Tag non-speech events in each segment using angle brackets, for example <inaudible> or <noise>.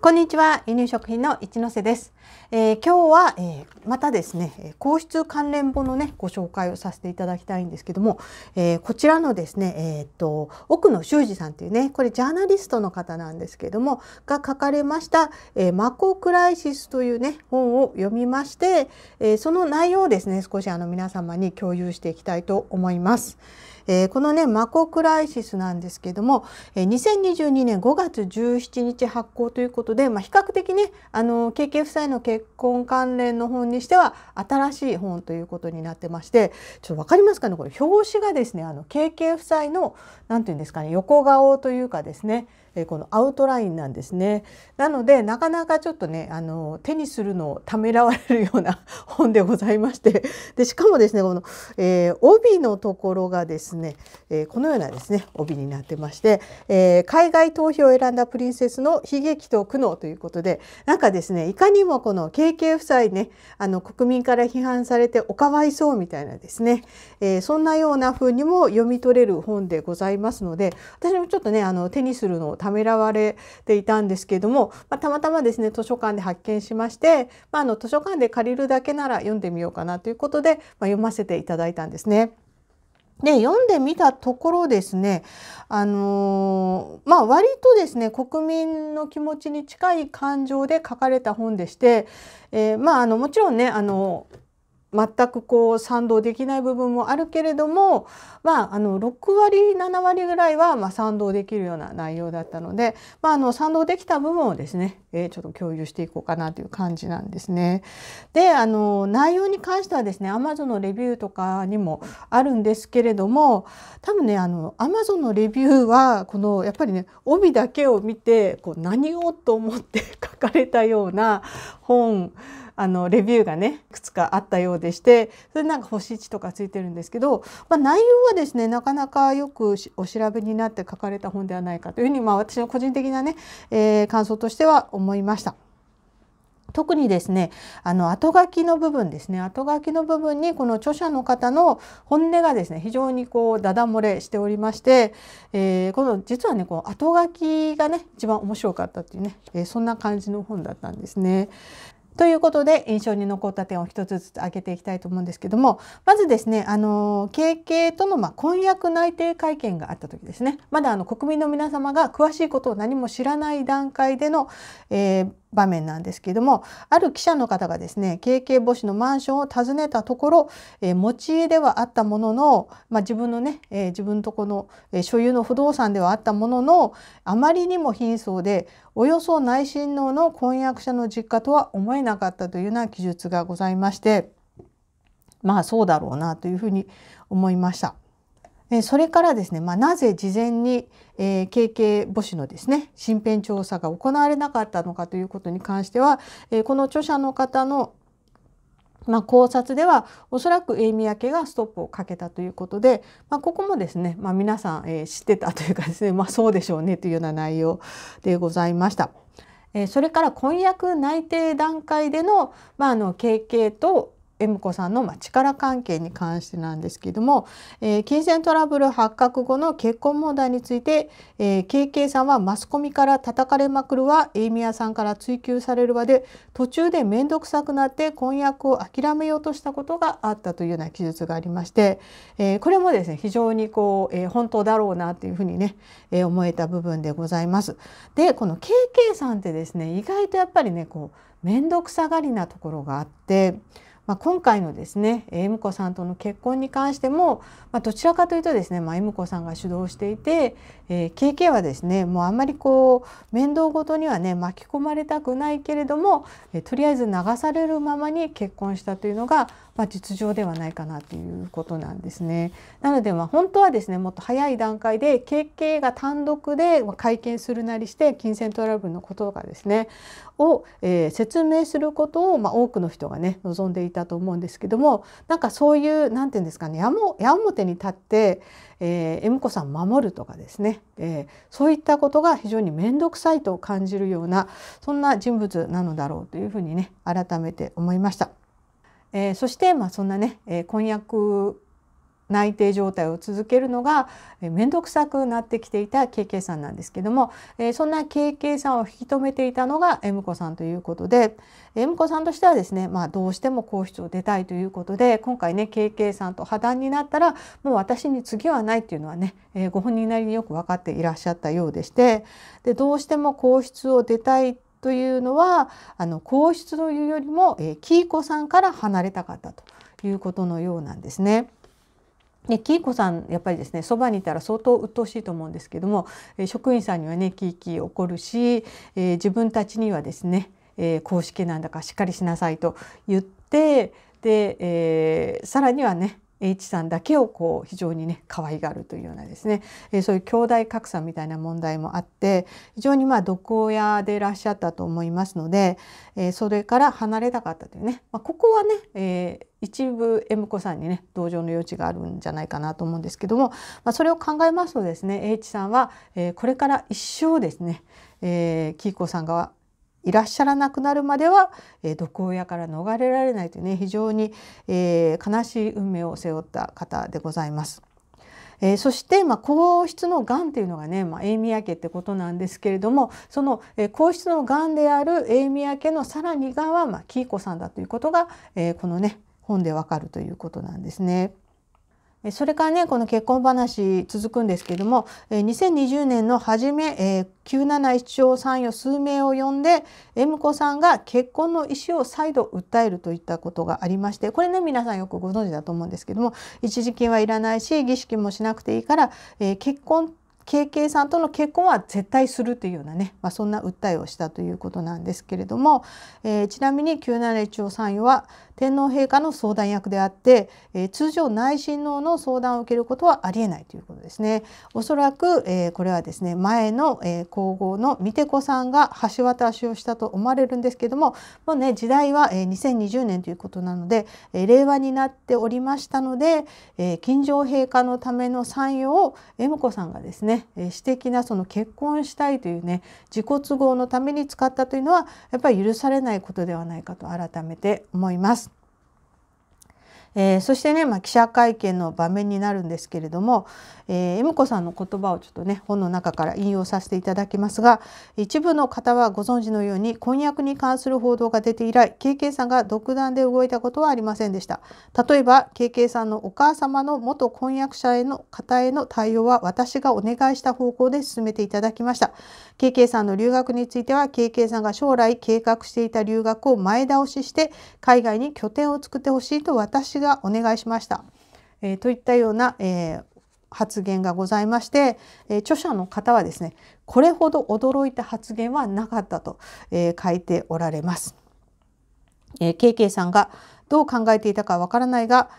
こんにちは輸入食品の一ノ瀬です、えー、今日は、えー、またですね皇室関連本のねご紹介をさせていただきたいんですけども、えー、こちらのですねえっと奥野修二さんというねこれジャーナリストの方なんですけどもが書かれました、えマコクライシスというね本を読みまして、えその内容をですね少しあの皆様に共有していきたいと思います。えー、このねマコクライシスなんですけども、えー、2022年5月17日発行ということで、まあ、比較的ねあの KK 夫妻の結婚関連の本にしては新しい本ということになってましてちょっと分かりますかねこれ表紙がですねあの KK 夫妻の何て言うんですかね横顔というかですねこのアウトラインなんですね。なのでなかなかちょっとねあの手にするのをためらわれるような <laughs> 本でございましてでしかもですねこの、えー、帯のところがですね、えー、このようなですね帯になってまして、えー、海外投票を選んだプリンセスの悲劇と苦悩ということでなんかですねいかにもこの KK 夫妻ねあの国民から批判されておかわいそうみたいなですね、えそんなような風にも読み取れる本でございますので私もちょっとねあの手にするのをたためらわれていたんですけれども、まあ、たまたまですね図書館で発見しまして、まあ、あの図書館で借りるだけなら読んでみようかなということで、まあ、読ませていただいたんですね。で読んでみたところですね、あのー、まあ、割とですね国民の気持ちに近い感情で書かれた本でして、えー、まあ、あのもちろんねあの全くこう賛同できない部分もあるけれども、まあ、あの6割7割ぐらいはま賛同できるような内容だったので、まああ、の賛同できた部分をですね、えー、ちょっと共有していこうかなという感じなんですね。であの内容に関してはですね Amazon のレビューとかにもあるんですけれども多分ねあの Amazon のレビューはこのやっぱりね帯だけを見てこう何をと思って <laughs> 書かれたような本あのレビューがねいくつかあったようでしてそれなんか星1とかついてるんですけど、まあ、内容はですねなかなかよくお調べになって書かれた本ではないかというふうに、まあ、私の個人的なね、えー、感想としては思いました。特にですねあの後書きの部分ですね後書きの部分にこの著者の方の本音がですね非常にこうダダ漏れしておりまして、えー、この実はねこの後書きがね一番面白かったっていうね、えー、そんな感じの本だったんですね。ということで印象に残った点を一つずつ挙げていきたいと思うんですけどもまずですねあの KK とのまあ婚約内定会見があった時ですねまだあの国民の皆様が詳しいことを何も知らない段階での、えー場面なんですけれどもある記者の方がですね KK 母子のマンションを訪ねたところ、えー、持ち家ではあったものの、まあ、自分のね、えー、自分とこの、えー、所有の不動産ではあったもののあまりにも貧相でおよそ内親王の婚約者の実家とは思えなかったというような記述がございましてまあそうだろうなというふうに思いました。えそれからですね、まあ、なぜ事前に、えー、KK 母子のですね身辺調査が行われなかったのかということに関しては、えー、この著者の方のまあ、考察ではおそらく英や家がストップをかけたということで、まあ、ここもですね、まあ、皆さん、えー、知ってたというかですね、まあ、そうでしょうねというような内容でございました。えー、それから婚約内定段階での,、まあ、あの経験と M 子さんのま力関係に関してなんですけれども、えー、金銭トラブル発覚後の結婚問題について、えー、KK さんはマスコミから叩かれまくるはエイミアさんから追及される場で途中で面倒くさくなって婚約を諦めようとしたことがあったというような記述がありまして、えー、これもですね非常にこう、え本当だろうなというふうにね、え思えた部分でございます。でこの KK さんってですね意外とやっぱりねこう面倒くさがりなところがあって。まあ、今回のですね M 子さんとの結婚に関しても、まあ、どちらかというとですね、まあ、M 子さんが主導していて、えー、KK はですねもうあんまりこう面倒ごとにはね巻き込まれたくないけれども、えー、とりあえず流されるままに結婚したというのが、まあ、実情ではないかなということなんですね。なのでまあ本当はですねもっと早い段階で KK が単独で会見するなりして金銭トラブルのことがですねを、えー、説明することを、まあ、多くの人がね望んでいたと思うんですけどもなんかそういう何て言うんですかね矢面に立って、えー、M 子さん守るとかですね、えー、そういったことが非常に面倒くさいと感じるようなそんな人物なのだろうというふうにね改めて思いました。えー、そして、まあ、そんなね、えー、婚約内定状態を続けるのが面倒くさくなってきていた KK さんなんですけども、えー、そんな KK さんを引き止めていたのが M 子さんということで M 子さんとしてはですね、まあ、どうしても皇室を出たいということで今回ね KK さんと破談になったらもう私に次はないっていうのはね、えー、ご本人なりによく分かっていらっしゃったようでしてでどうしても皇室を出たいってというのはあの皇室というよりも、えー、キイコさんから離れたかったということのようなんですね。ね、キイコさんやっぱりですねそばにいたら相当鬱陶しいと思うんですけども、えー、職員さんにはねキーキー怒るし、えー、自分たちにはですね、えー、公式なんだからしっかりしなさいと言ってで、えー、さらにはね H さんだけをこう非常にね可愛がるというようなですね、えー、そういう兄弟格差みたいな問題もあって非常にまあ毒親でいらっしゃったと思いますので、えー、それから離れたかったというね、まあ、ここはね、えー、一部 M 子さんにね同情の余地があるんじゃないかなと思うんですけども、まあ、それを考えますとですね H さんは、えー、これから一生ですね、えー、キーコさんがいらっしゃらなくなるまでは、え毒親から逃れられないというね非常に、え悲しい運命を背負った方でございます。えー、そして、まあ、皇室のがんというのがね、まあ、エイミヤ家ってことなんですけれどもその、えー、皇室のがんであるエイミヤ家のさらにがんは、まあ、キーコさんだということが、えー、このね本でわかるということなんですね。それからね、この結婚話続くんですけども、2020年の初め、971兆参与数名を呼んで、M 子さんが結婚の意思を再度訴えるといったことがありまして、これね、皆さんよくご存知だと思うんですけども、一時金はいらないし、儀式もしなくていいから、結婚 KK さんとの結婚は絶対するというようなね、まあ、そんな訴えをしたということなんですけれども、えー、ちなみに971を参与は天皇陛下の相談役であって、えー、通常内親王の相談を受けることはありえないということですね。おそらく、えー、これはですね前の、えー、皇后の御手子さんが橋渡しをしたと思われるんですけどももうね時代は、えー、2020年ということなので、えー、令和になっておりましたので、えー、近上陛下のための参与を恵子さんがですねえ私的なその結婚したいというね自己都合のために使ったというのはやっぱり許されないことではないかと改めて思います。えー、そしてね、まあ、記者会見の場面になるんですけれども、えー、M 子さんの言葉をちょっとね本の中から引用させていただきますが一部の方はご存知のように婚約に関する報道が出て以来 KK さんが独断で動いたことはありませんでした例えば KK さんのお母様の元婚約者への方への対応は私がお願いした方向で進めていただきました KK さんの留学については KK さんが将来計画していた留学を前倒しして海外に拠点を作ってほしいと私ががお願いしました。えー、といったような、えー、発言がございまして、え著者の方はですねこれほど驚いた発言はなかったと、え書いておられます。えー、KK さんがどう考えていたかわからないが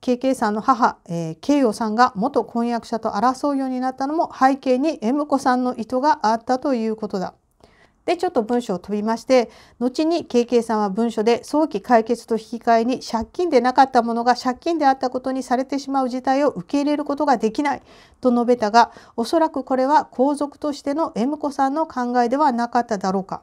KK さんの母、えー、慶代さんが元婚約者と争うようになったのも背景に M 子さんの意図があったということだ。でちょっと文章を飛びまして後に KK さんは文書で早期解決と引き換えに借金でなかったものが借金であったことにされてしまう事態を受け入れることができないと述べたがおそらくこれは皇族としての M 子さんの考えではなかっただろうか。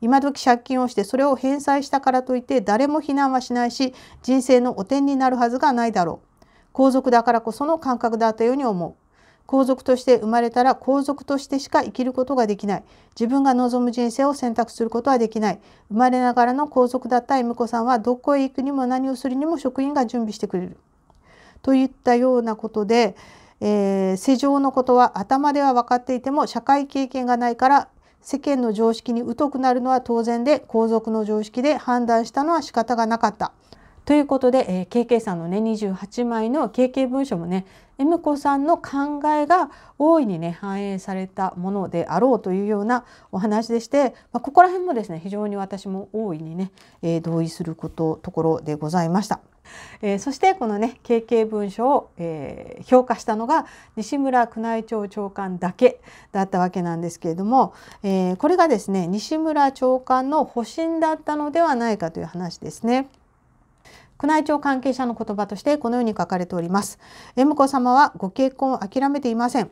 今時借金をしてそれを返済したからといって誰も非難はしないし人生の汚点になるはずがないだろう。皇族だからこその感覚だったように思う。皇族として生まれたら皇族としてしか生きることができない自分が望む人生を選択することはできない生まれながらの皇族だった恵子さんはどこへ行くにも何をするにも職員が準備してくれるといったようなことで、えー、世情のことは頭では分かっていても社会経験がないから世間の常識に疎くなるのは当然で皇族の常識で判断したのは仕方がなかった。ということで、えー、KK さんのね28枚の KK 文書もね M 子さんの考えが大いにね反映されたものであろうというようなお話でして、まあ、ここら辺もですね非常に私も大いにね、えー、同意することところでございました。えー、そしてこのね KK 文書を、えー、評価したのが西村宮内庁長官だけだったわけなんですけれども、えー、これがですね西村長官の保身だったのではないかという話ですね。宮内庁関係者の言葉としてこのように書かれております。M 子様はご結婚を諦めていません。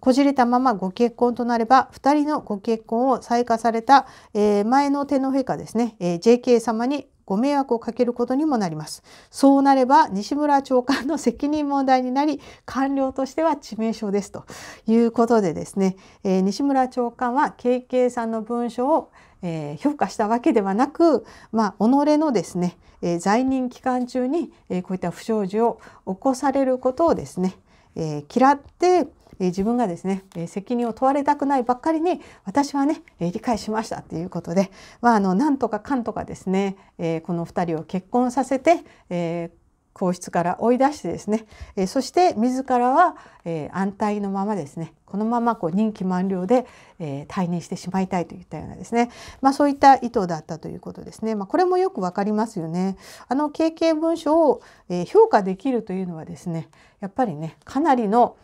こじれたままご結婚となれば2人のご結婚を再開された、えー、前の天皇陛下ですね、えー、JK 様にご迷惑をかけることにもなります。そうなれば西村長官の責任問題になり官僚としては致命傷ですということでですね、えー、西村長官は KK さんの文書を、えー、評価したわけではなく、まあ、己のですね、えー、在任期間中に、えー、こういった不祥事を起こされることをですね、えー、嫌って、えー、自分がですね、えー、責任を問われたくないばっかりに私はね、えー、理解しましたということで、まあ、あのなんとかかんとかですね、えー、この2人を結婚させて、えー、皇室から追い出してですね、えそして自らは、え安泰のままですねこのままこう任期満了で、え退任してしまいたいといったようなですね、まあ、そういった意図だったということですね、まあ、これもよくわかりますよね。あの経験文書を、え評価できるというのはですねやっぱりねかなりの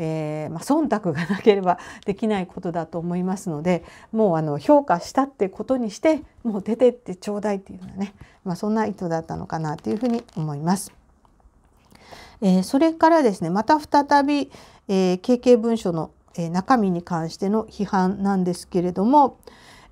えーまあ、忖度がなければできないことだと思いますのでもうあの評価したってことにしてもう出てってちょうだいっていうのはね、まあ、そんな意図だったのかなというふうに思います。えー、それからですねまた再び、えー、KK 文書の、えー、中身に関しての批判なんですけれども、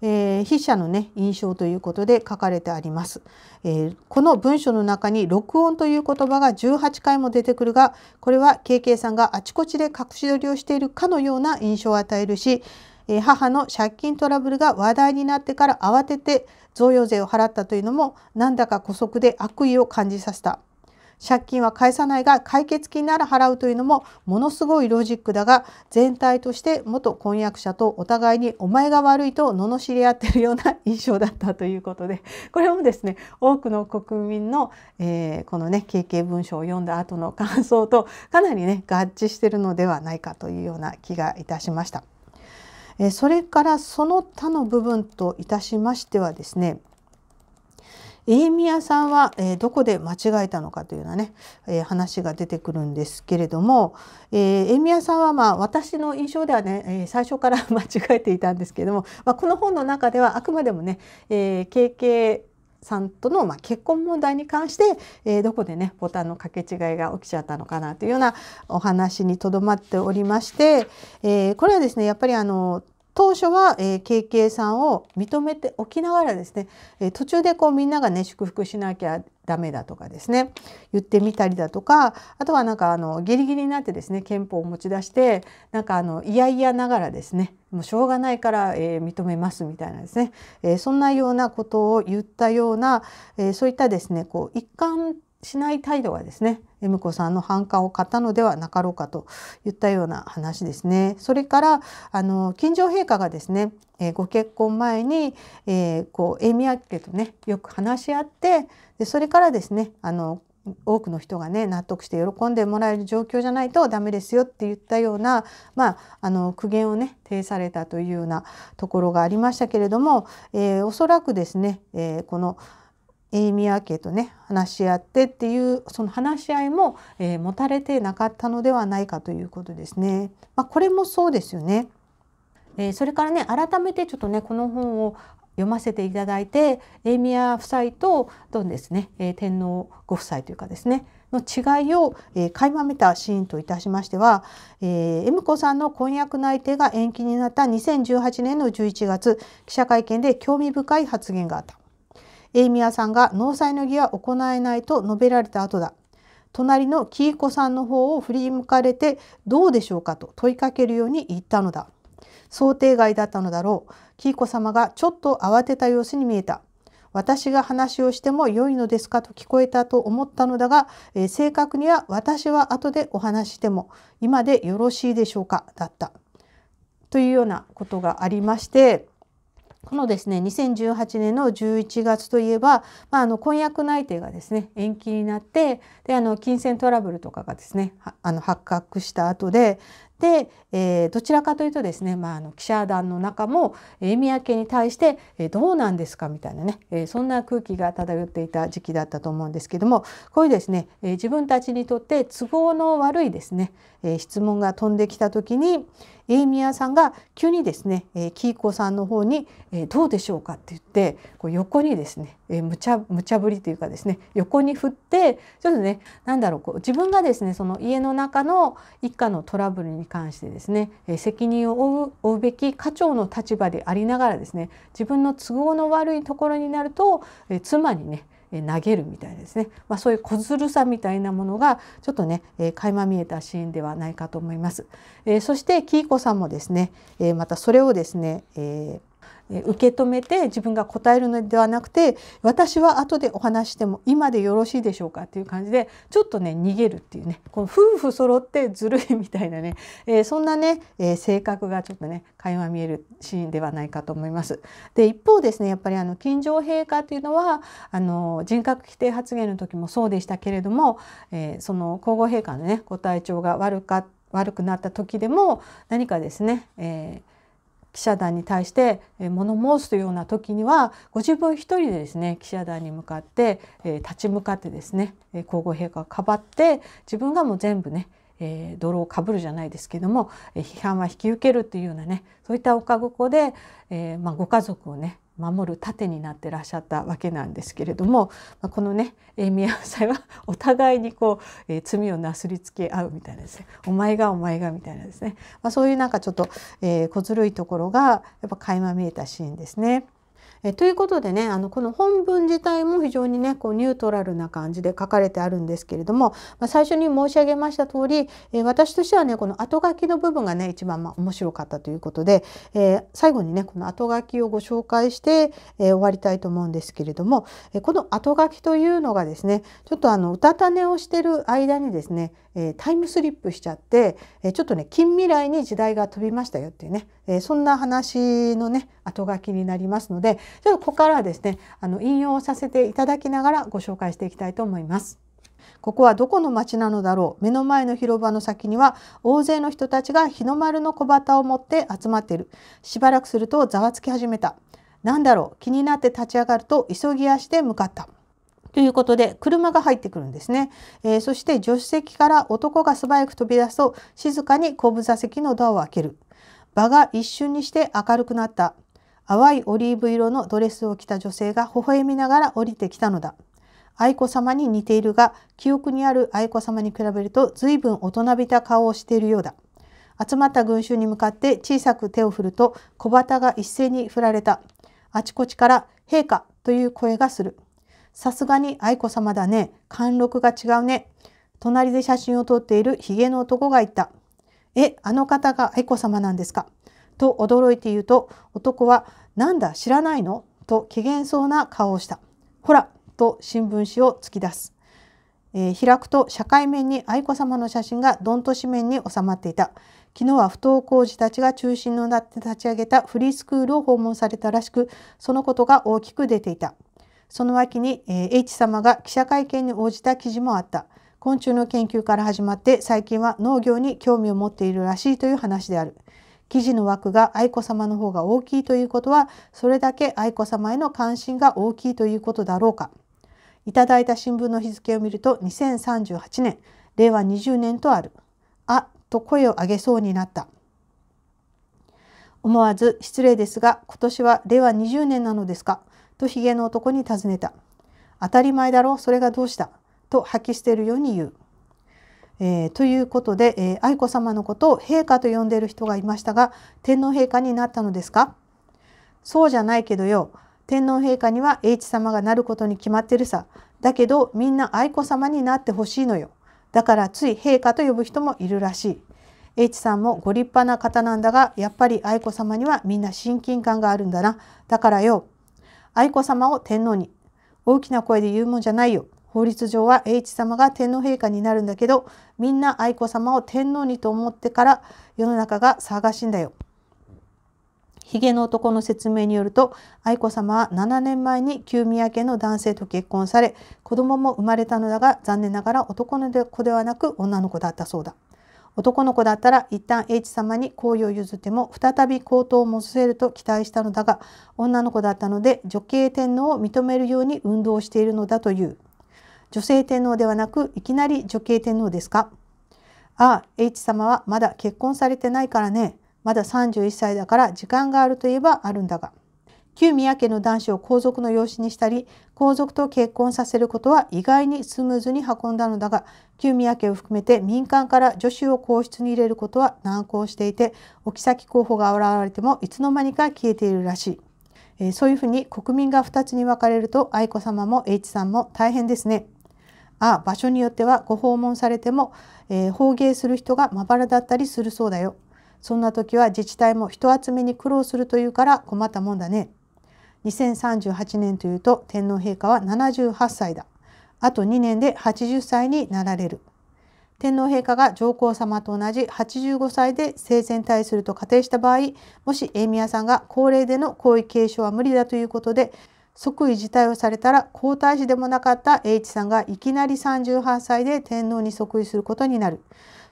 えー、筆者のね印象ということで書かれてあります、えー、この文書の中に録音という言葉が18回も出てくるがこれは KK さんがあちこちで隠し撮りをしているかのような印象を与えるし、え母の借金トラブルが話題になってから慌てて贈与税を払ったというのもなんだか姑息で悪意を感じさせた借金は返さないが解決金なら払うというのもものすごいロジックだが全体として元婚約者とお互いにお前が悪いと罵り合ってるような印象だったということでこれもですね多くの国民の、えー、このね経験文書を読んだ後の感想とかなりね合致してるのではないかというような気がいたしました。それからその他の部分といたしましてはですねエーミヤさんは、えー、どこで間違えたのかというようなね、えー、話が出てくるんですけれども、えー、エーミヤさんはまあ私の印象ではね、えー、最初から <laughs> 間違えていたんですけれども、まあ、この本の中ではあくまでもね、えー、k 験さんとの、まあ、結婚問題に関して、えー、どこでねボタンの掛け違いが起きちゃったのかなというようなお話にとどまっておりまして、えー、これはですねやっぱりあの当初は、えー、KK さんを認めておきながらですね、えー、途中でこうみんながね祝福しなきゃダメだとかですね言ってみたりだとかあとはなんかあのギリギリになってですね憲法を持ち出してなんかあのいやいやながらですねもうしょうがないから、えー、認めますみたいなですね、えー、そんなようなことを言ったような、えー、そういったですねこう一貫しない態度がですね、恵子さんの反感を買ったのではなかろうかといったような話ですね。それからあの近所陛下がですね、えー、ご結婚前に、えこう恵美明家とねよく話し合ってでそれからですねあの多くの人がね納得して喜んでもらえる状況じゃないと駄目ですよって言ったような、まあ、あの苦言をね呈されたというようなところがありましたけれども、えー、おそらくですね、えー、この「エイミア家とね話し合ってっていうその話し合いも、えー、持たれてなかったのではないかということですね。まあ、これもそうですよね。えー、それからね改めてちょっとねこの本を読ませていただいてエイミア夫妻とどんですね、えー、天皇ご夫妻というかですねの違いを、えー、垣間見たシーンといたしましては、えー、M 子さんの婚約内定が延期になった2018年の11月記者会見で興味深い発言があった。エイミアさんが納采の儀は行えないと述べられた後だ。隣のキイコさんの方を振り向かれてどうでしょうかと問いかけるように言ったのだ。想定外だったのだろう。キイコ様がちょっと慌てた様子に見えた。私が話をしても良いのですかと聞こえたと思ったのだが、えー、正確には私は後でお話しても今でよろしいでしょうかだったというようなことがありましてこのですね2018年の11月といえば、まあ、あの婚約内定がですね延期になってであの金銭トラブルとかがですねあの発覚した後でで、えー、どちらかというとですね、まあ、あの記者団の中も意味明けに対して、えー、どうなんですかみたいなね、えー、そんな空気が漂っていた時期だったと思うんですけどもこういうですね、えー、自分たちにとって都合の悪いですね、えー、質問が飛んできた時に、エイミアさんが急にですね、えー、キーコさんの方に、えー、どうでしょうかって言ってこう横にですね、えー、ゃ茶無茶ぶりというかですね横に振ってちょっとねなんだろうこう自分がですねその家の中の一家のトラブルに関してですね、えー、責任を負う負うべき家長の立場でありながらですね自分の都合の悪いところになると、えー、妻にね投げるみたいですね、まあ、そういう小ずるさみたいなものがちょっとね、垣間見えたシーンではないかと思います。えそしてキイコさんもですね、えまたそれをですね、え受け止めて自分が答えるのではなくて私は後でお話しても今でよろしいでしょうかっていう感じでちょっとね逃げるっていうねこの夫婦揃ってずるいみたいなね、えー、そんなね、えー、性格がちょっとね垣間見えるシーンではないかと思います。で一方ですねやっぱりあの金城陛下というのはあの人格否定発言の時もそうでしたけれども、えー、その皇后陛下のねご体調が悪か悪くなった時でも何かですね、えー記者団に対して物申すというような時にはご自分一人でですね記者団に向かって立ち向かってですね皇后陛下をかばって自分がもう全部ねえ泥をかぶるじゃないですけども、え批判は引き受けるというようなねそういったおかごこで、えまあ、ご家族をね守る盾になってらっしゃったわけなんですけれども、このね、えー、宮本さんはお互いにこう、えー、罪をなすりつけ合うみたいなですねお前がお前がみたいなですね、まあ、そういうなんかちょっと、えー、小ずるいところがやっぱ垣間見えたシーンですね。えということでねあのこの本文自体も非常にねこうニュートラルな感じで書かれてあるんですけれども、まあ、最初に申し上げました通り、え私としてはねこの後書きの部分がね一番ま面白かったということで、えー、最後にねこの後書きをご紹介して、えー、終わりたいと思うんですけれども、えこの後書きというのがですねちょっとあのうたた寝をしてる間にですね、えタイムスリップしちゃって、えちょっとね近未来に時代が飛びましたよっていうねえー、そんな話のね後書きになりますのでちょっとここからはですねあの引用させていただきながらご紹介していきたいと思います。ここはどこの町なのだろう目の前の広場の先には大勢の人たちが日の丸の小旗を持って集まっているしばらくするとざわつき始めた何だろう気になって立ち上がると急ぎ足で向かったということで車が入ってくるんですね、えー、そして助手席から男が素早く飛び出すと静かに後部座席のドアを開ける場が一瞬にして明るくなった。淡いオリーブ色のドレスを着た女性が微笑みながら降りてきたのだ。愛子様に似ているが、記憶にある愛子様に比べると随分大人びた顔をしているようだ。集まった群衆に向かって小さく手を振ると小旗が一斉に振られた。あちこちから「陛下」という声がする。さすがに愛子様だね。貫禄が違うね。隣で写真を撮っているヒゲの男が言った。え、あの方が愛子様なんですか。と驚いて言うと男は「なんだ知らないの?」と機嫌そうな顔をした「ほら!」と新聞紙を突き出す、えー、開くと社会面に愛子さまの写真がどんと紙面に収まっていた昨日は不登校児たちが中心になって立ち上げたフリースクールを訪問されたらしくそのことが大きく出ていたその脇に、えー、H 様が記者会見に応じた記事もあった昆虫の研究から始まって最近は農業に興味を持っているらしいという話である記事の枠が愛子さまの方が大きいということはそれだけ愛子さまへの関心が大きいということだろうかいただいた新聞の日付を見ると2038年令和20年とあるあと声を上げそうになった思わず失礼ですが今年は令和20年なのですかとひげの男に尋ねた当たり前だろそれがどうしたと吐き捨てるように言うえー、ということで、えー、愛子さまのことを陛下と呼んでいる人がいましたが天皇陛下になったのですかそうじゃないけどよ天皇陛下には英知様がなることに決まってるさだけどみんな愛子さまになってほしいのよだからつい陛下と呼ぶ人もいるらしい栄一さんもご立派な方なんだがやっぱり愛子さまにはみんな親近感があるんだなだからよ愛子さまを天皇に大きな声で言うもんじゃないよ法律上は H 様が天皇陛下になるんだけどみんな愛子様を天皇にと思ってから世の中が騒がしいんだよ。ヒゲの男の説明によると愛子様は7年前に旧宮家の男性と結婚され子供も生まれたのだが残念ながら男の子ではなく女の子だったそうだ。男の子だったら一旦 H 様に好意を譲っても再び皇統を戻せると期待したのだが女の子だったので女系天皇を認めるように運動しているのだという女性天皇ではなくいきなり女系天皇ですかああ、H 様はまだ結婚されてないからね。まだ31歳だから時間があるといえばあるんだが。旧宮家の男子を皇族の養子にしたり、皇族と結婚させることは意外にスムーズに運んだのだが、旧宮家を含めて民間から女子を皇室に入れることは難航していて、おき候補が現れてもいつの間にか消えているらしい。えー、そういうふうに国民が2つに分かれると愛子さまも H さんも大変ですね。あ場所によってはご訪問されても、えー、放迎する人がまばらだったりするそうだよ。そんな時は自治体も人集めに苦労するというから困ったもんだね。2038年というと天皇陛下は78歳だ。あと2年で80歳になられる。天皇陛下が上皇様と同じ85歳で生前退すると仮定した場合もし栄宮さんが高齢での皇位継承は無理だということで即位辞退をされたら皇太子でもなかった英知さんがいきなり38歳で天皇に即位することになる。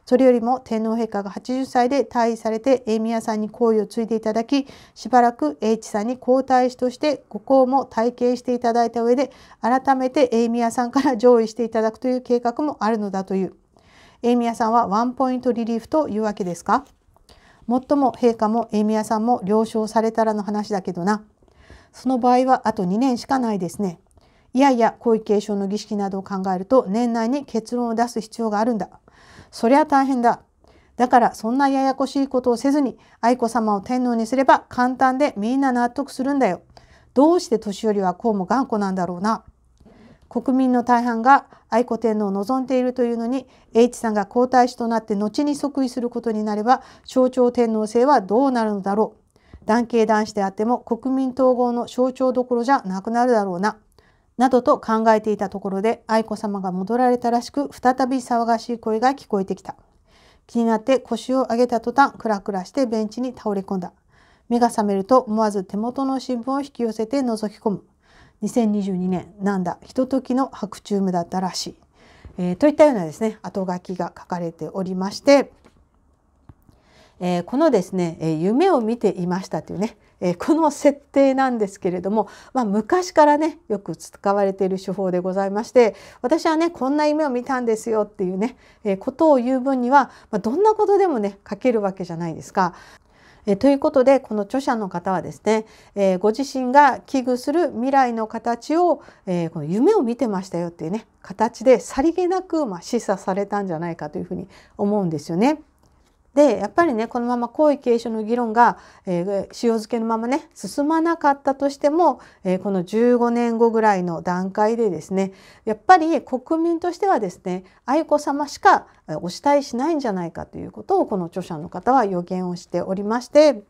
それよりも天皇陛下が80歳で退位されて栄宮さんに皇位を継いでいただきしばらく英知さんに皇太子としてご公務を体験していただいた上で改めて栄宮さんから上位していただくという計画もあるのだという栄宮さんはワンポイントリリーフというわけですかもっとも陛下も栄宮さんも了承されたらの話だけどな。その場合はあと2年しかないですね。いやいや、皇位継承の儀式などを考えると年内に結論を出す必要があるんだ。そりゃ大変だ。だからそんなややこしいことをせずに愛子さまを天皇にすれば簡単でみんな納得するんだよ。どうして年寄りはこうも頑固なんだろうな。国民の大半が愛子天皇を望んでいるというのに栄一さんが皇太子となって後に即位することになれば象徴天皇制はどうなるのだろう。男系男子であっても国民統合の象徴どころじゃなくなるだろうな、などと考えていたところで愛子さまが戻られたらしく再び騒がしい声が聞こえてきた。気になって腰を上げた途端クラクラしてベンチに倒れ込んだ。目が覚めると思わず手元の新聞を引き寄せて覗き込む。2022年なんだひとときの白昼夢だったらしい、えー、といったようなですね後書きが書かれておりましてえー、このですね、え夢を見ていましたというね、えこの設定なんですけれども、まあ、昔からねよく使われている手法でございまして私はねこんな夢を見たんですよっていうね、えことを言う分には、まあ、どんなことでもね書けるわけじゃないですか。えということでこの著者の方はですね、えご自身が危惧する未来の形を、えこの夢を見てましたよっていうね形でさりげなく、ま示唆されたんじゃないかというふうに思うんですよね。でやっぱりねこのまま皇位継承の議論が、えー、塩漬けのままね進まなかったとしても、えー、この15年後ぐらいの段階でですねやっぱり国民としてはですね愛子さましかお慕いしないんじゃないかということをこの著者の方は予言をしておりまして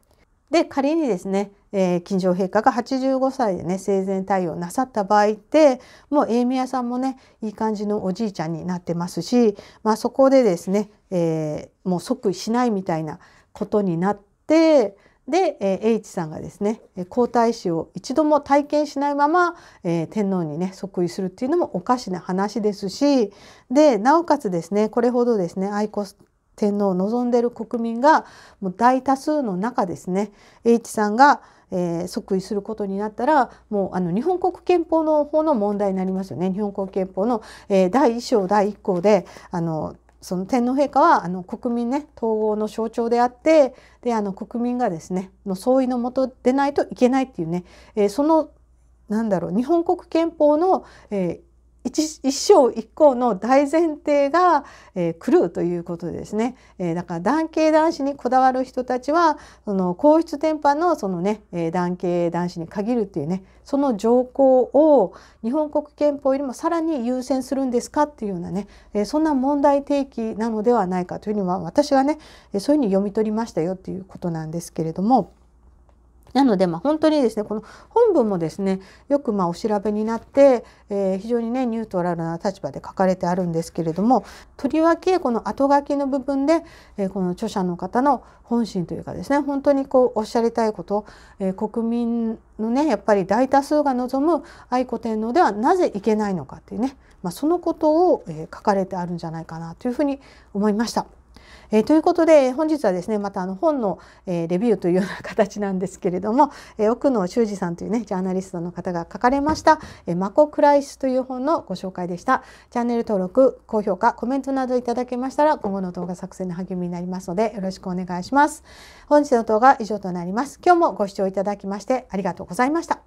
で仮にですね、えー、金城陛下が85歳でね生前対応なさった場合ってもう英宮さんもねいい感じのおじいちゃんになってますし、まあ、そこでですね、えー、もう即位しないみたいなことになってで、えー、H さんがですね皇太子を一度も体験しないまま、えー、天皇にね即位するっていうのもおかしな話ですしでなおかつですねこれほどですね愛子天皇を望んでいる国民がもう大多数の中ですね H さんが、えー、即位することになったらもうあの日本国憲法の方の問題になりますよね日本国憲法の、えー、第1章第1項であのその天皇陛下はあの国民ね統合の象徴であってであの国民がですねの総意のもとでないといけないっていうね、えー、そのなんだろう日本国憲法の、え一生章一項の大前提が、えー、狂うということでですね、えー、だから男系男子にこだわる人たちはその皇室天範のそのね、えー、男系男子に限るっていうねその条項を日本国憲法よりもさらに優先するんですかっていうようなね、えー、そんな問題提起なのではないかというのは私はねそういうふうに読み取りましたよっていうことなんですけれども。なので、まあ、本当にですねこの本文もですねよくまあお調べになって、えー、非常にねニュートラルな立場で書かれてあるんですけれどもとりわけこの後書きの部分で、えー、この著者の方の本心というかですね本当にこうおっしゃりたいこと、えー、国民のねやっぱり大多数が望む愛子天皇ではなぜいけないのかっていうね、まあ、そのことを、え書かれてあるんじゃないかなというふうに思いました。えということで本日はですねまたあの本の、えレビューというような形なんですけれども、え奥野修二さんというねジャーナリストの方が書かれました「えマコ・クライス」という本のご紹介でした。チャンネル登録高評価コメントなどいただけましたら今後の動画作成の励みになりますのでよろしくお願いします。本日の動画は以上となります。今日もご視聴いただきましてありがとうございました。